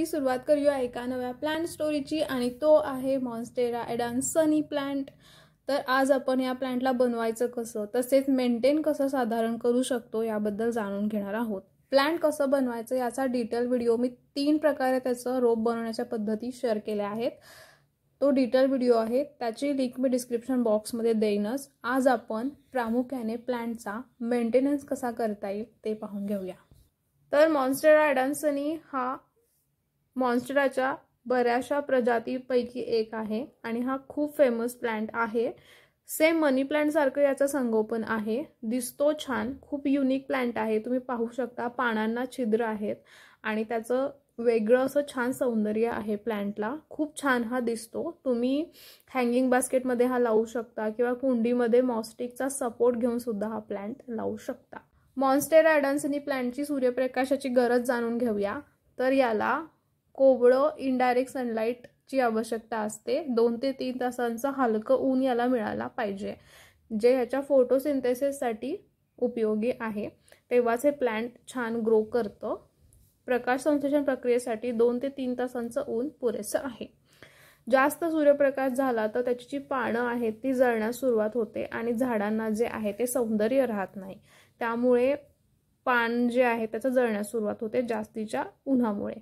story सुरुवात करूया एका नव्या प्लांट स्टोरीची आणि तो आहे मॉन्स्टेरा ॲडान सनी प्लांट तर आज आपण या प्लांटला बनवायचं कसं तसेच मेंटेन कसं साधारण करू शकतो याबद्दल जाणून घेणार आहोत प्लांट कसं बनवायचं याचा डिटेल व्हिडिओ मी तीन प्रकारे त्याचं रोप बनवण्याच्या पद्धती शेअर केल्या आहेत तो डिटेल व्हिडिओ आहे त्याची लिंक मी डिस्क्रिप्शन बॉक्समध्ये देईनच आज आपण प्रामुख्याने प्लांटचा मेंटेनन्स कसा करता येईल ते पाहून घेऊया तर मॉन्स्टेरा ॲडन्सनी हा मॉन्स्टराच्या बऱ्याचशा प्रजातीपैकी एक आहे आणि हा खूप फेमस प्लांट आहे सेम मनी प्लांटसारखं याचं संगोपन आहे दिसतो छान खूप युनिक प्लांट आहे तुम्ही पाहू शकता पानांना छिद्र आहेत आणि त्याचं वेगळं असं छान सौंदर्य आहे प्लांटला खूप छान हा दिसतो तुम्ही हँगिंग बास्केटमध्ये हा लावू शकता किंवा कुंडीमध्ये मॉस्टिकचा सपोर्ट घेऊन सुद्धा हा प्लांट लावू शकता मॉन्स्टेरा आणि प्लांटची सूर्यप्रकाशाची गरज जाणून घेऊया तर याला कोवळं इनडायरेक्ट सनलाईटची आवश्यकता असते दोन ते तीन तासांचं हलकं ऊन याला मिळाला पाहिजे जे ह्याच्या फोटोसिंथेसिससाठी उपयोगी आहे तेव्हाच हे प्लांट छान ग्रो करतं प्रकाश संश्लेषण प्रक्रियेसाठी दोन ते तीन तासांचं ऊन पुरेसं आहे जास्त सूर्यप्रकाश झाला तर त्याची जी पानं आहेत ती जळण्यास सुरुवात होते आणि झाडांना जे आहे ते सौंदर्य राहत नाही त्यामुळे पान जे आहे त्याचं जळण्यास सुरुवात होते जास्तीच्या उन्हामुळे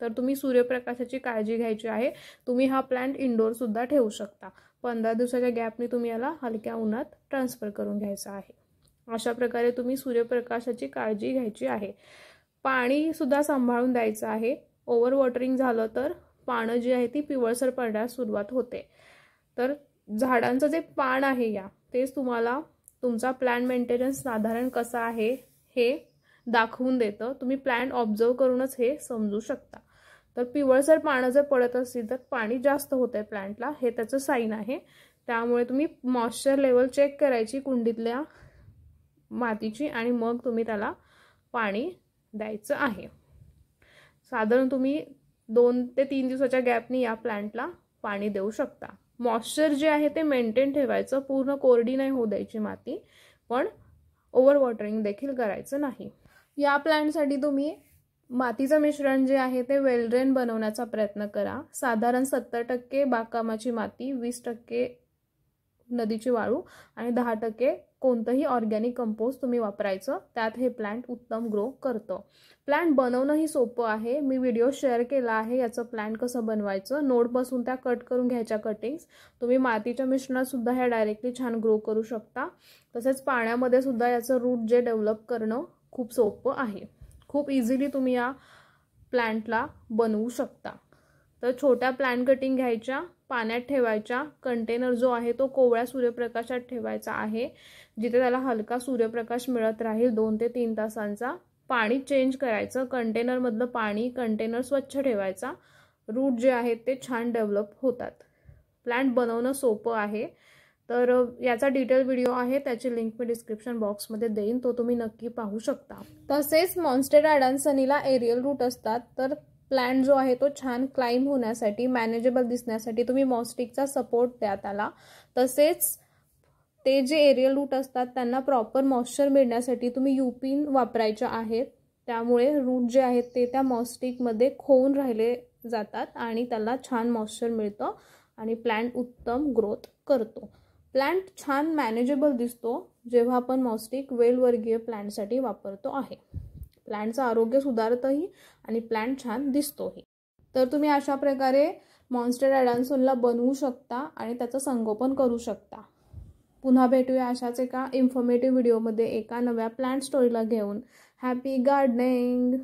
तर तुम्ही सूर्यप्रकाशाची काळजी घ्यायची आहे तुम्ही हा प्लांट इंडोरसुद्धा ठेवू शकता पंधरा दिवसाच्या गॅपने तुम्ही याला हलक्या उन्हात ट्रान्सफर करून घ्यायचा आहे अशा प्रकारे तुम्ही सूर्यप्रकाशाची काळजी घ्यायची आहे पाणीसुद्धा सांभाळून द्यायचं आहे ओव्हर वॉटरिंग झालं तर पानं जी आहे ती पिवळसर पडण्यास सुरुवात होते तर झाडांचं जे पान आहे या तेच तुम्हाला तुमचा प्लॅन मेंटेनन्स साधारण कसा आहे हे दाखवून देतं तुम्ही प्लॅन ऑब्झर्व करूनच हे समजू शकता तर पिवळसर पानं जर पडत असतील तर पाणी जास्त होतं आहे प्लांटला हे त्याचं साईन आहे त्यामुळे तुम्ही मॉइश्चर लेवल चेक करायची कुंडीतल्या मातीची आणि मग तुम्ही त्याला पाणी द्यायचं आहे साधारण तुम्ही दोन ते तीन दिवसाच्या गॅपनी या प्लांटला पाणी देऊ शकता मॉइश्चर जे आहे ते मेंटेन ठेवायचं पूर्ण कोरडी नाही होऊ द्यायची माती पण ओव्हर वॉटरिंग देखील करायचं नाही या प्लांटसाठी तुम्ही मातीचं मिश्रण जे आहे ते वेलड्रेन बनवण्याचा प्रयत्न करा साधारण सत्तर टक्के बागकामाची माती वीस टक्के नदीची वाळू आणि दहा टक्के कोणतंही ऑर्गॅनिक कंपोज तुम्ही वापरायचं त्यात हे प्लांट उत्तम ग्रो करतं प्लांट बनवणंही सोपं आहे मी व्हिडिओ शेअर केला आहे याचं प्लांट कसं बनवायचं नोटपासून त्या कट करून घ्यायच्या कटिंग्स तुम्ही मातीच्या मिश्रणातसुद्धा ह्या डायरेक्टली छान ग्रो करू शकता तसेच पाण्यामध्ये सुद्धा याचं रूट जे डेव्हलप करणं खूप सोपं आहे खूप इझिली तुम्ही या प्लांटला बनवू शकता तर छोट्या प्लांट कटिंग घ्यायच्या पाण्यात ठेवायच्या कंटेनर जो आहे तो कोवळ्या सूर्यप्रकाशात ठेवायचा आहे जिथे त्याला हलका सूर्यप्रकाश मिळत राहील दोन ते तीन तासांचा पाणी चेंज करायचं कंटेनरमधलं पाणी कंटेनर स्वच्छ ठेवायचा रूट जे आहेत ते छान डेव्हलप होतात प्लांट बनवणं सोपं आहे तर याचा डिटेल व्हिडिओ आहे त्याची लिंक मी डिस्क्रिप्शन बॉक्समध्ये देईन तो तुम्ही नक्की पाहू शकता तसेच मॉन्स्टेड अडान्सनीला एरियल रूट असतात तर प्लॅन जो आहे तो छान क्लाइम होण्यासाठी मॅनेजेबल दिसण्यासाठी तुम्ही मॉस्टिकचा सपोर्ट द्या त्याला तसेच ते जे एरियल रूट असतात त्यांना प्रॉपर मॉइश्चर मिळण्यासाठी तुम्ही युपिन वापरायच्या आहेत त्यामुळे रूट जे आहेत ते त्या मॉस्टिकमध्ये खोवून राहिले जातात आणि त्याला छान मॉइश्चर मिळतं आणि प्लॅन उत्तम ग्रोथ करतो प्लांट छान मॅनेजेबल दिसतो जेव्हा आपण मॉस्टिक वेलवर्गीय प्लांटसाठी वापरतो आहे प्लांटचं आरोग्य सुधारतंही आणि प्लांट छान दिसतोही तर तुम्ही अशा प्रकारे मॉन्स्टर ॲडान्सोनला बनवू शकता आणि त्याचं संगोपन करू शकता पुन्हा भेटूया अशाच एका इन्फॉर्मेटिव्ह व्हिडिओमध्ये एका नव्या प्लांट स्टोरीला घेऊन हॅपी गार्डनिंग